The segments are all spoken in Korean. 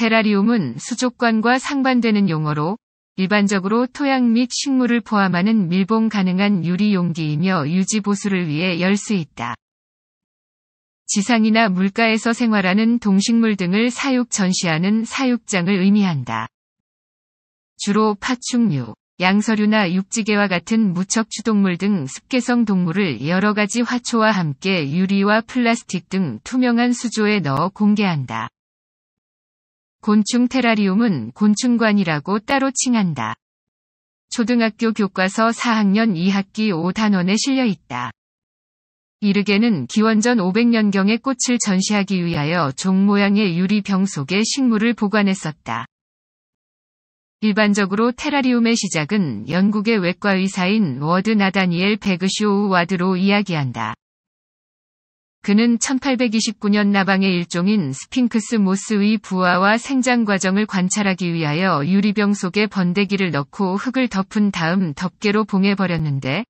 테라리움은 수족관과 상반되는 용어로 일반적으로 토양 및 식물을 포함하는 밀봉 가능한 유리 용기이며 유지 보수를 위해 열 수 있다. 지상이나 물가에서 생활하는 동식물 등을 사육 전시하는 사육장을 의미한다. 주로 파충류, 양서류나 육지개와 같은 무척추동물 등 습계성 동물을 여러 가지 화초와 함께 유리와 플라스틱 등 투명한 수조에 넣어 공개한다. 곤충 테라리움은 곤충관이라고 따로 칭한다. 초등학교 교과서 4학년 2학기 5단원에 실려 있다. 이르게는 기원전 500년경에 꽃을 전시하기 위하여 종 모양의 유리병 속에 식물을 보관했었다. 일반적으로 테라리움의 시작은 영국의 외과 의사인 워드 나다니엘 베그쇼우 와드로 이야기한다. 그는 1829년 나방의 일종인 스핑크스 모스의 부하와 생장 과정을 관찰하기 위하여 유리병 속에 번데기를 넣고 흙을 덮은 다음 덮개로 봉해버렸는데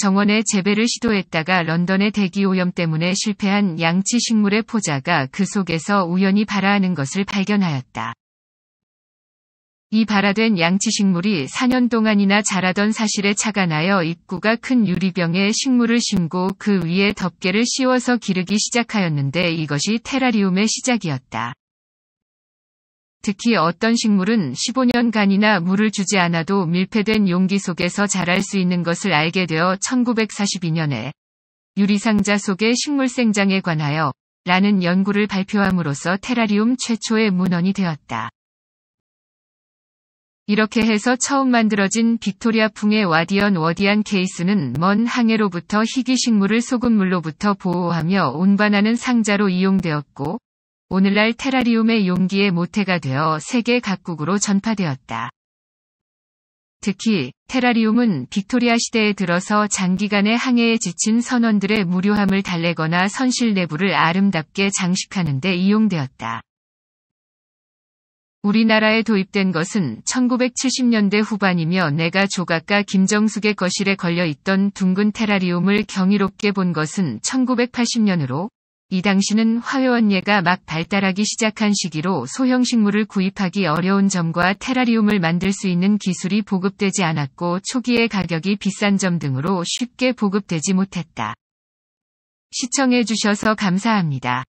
정원의 재배를 시도했다가 런던의 대기 오염 때문에 실패한 양치 식물의 포자가 그 속에서 우연히 발아하는 것을 발견하였다. 이 발화된 양치식물이 4년 동안이나 자라던 사실에 착안하여 입구가 큰 유리병에 식물을 심고 그 위에 덮개를 씌워서 기르기 시작하였는데 이것이 테라리움의 시작이었다. 특히 어떤 식물은 15년간이나 물을 주지 않아도 밀폐된 용기 속에서 자랄 수 있는 것을 알게 되어 1942년에 유리상자 속의 식물 생장에 관하여 라는 연구를 발표함으로써 테라리움 최초의 문헌이 되었다. 이렇게 해서 처음 만들어진 빅토리아 풍의 와디언 워디안 케이스는 먼 항해로부터 희귀식물을 소금물로부터 보호하며 운반하는 상자로 이용되었고, 오늘날 테라리움의 용기의 모태가 되어 세계 각국으로 전파되었다. 특히 테라리움은 빅토리아 시대에 들어서 장기간의 항해에 지친 선원들의 무료함을 달래거나 선실 내부를 아름답게 장식하는 데 이용되었다. 우리나라에 도입된 것은 1970년대 후반이며 내가 조각가 김정숙의 거실에 걸려 있던 둥근 테라리움을 경이롭게 본 것은 1980년으로 이 당시는 화훼원예가 막 발달하기 시작한 시기로 소형식물을 구입하기 어려운 점과 테라리움을 만들 수 있는 기술이 보급되지 않았고 초기에 가격이 비싼 점 등으로 쉽게 보급되지 못했다. 시청해주셔서 감사합니다.